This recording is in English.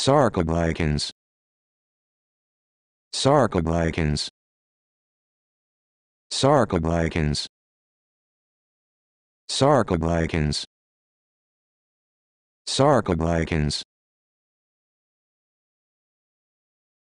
Sarcoglycans. Sarcoglycans. Sarcoglycans. Sarcoglycans. Sarcoglycans.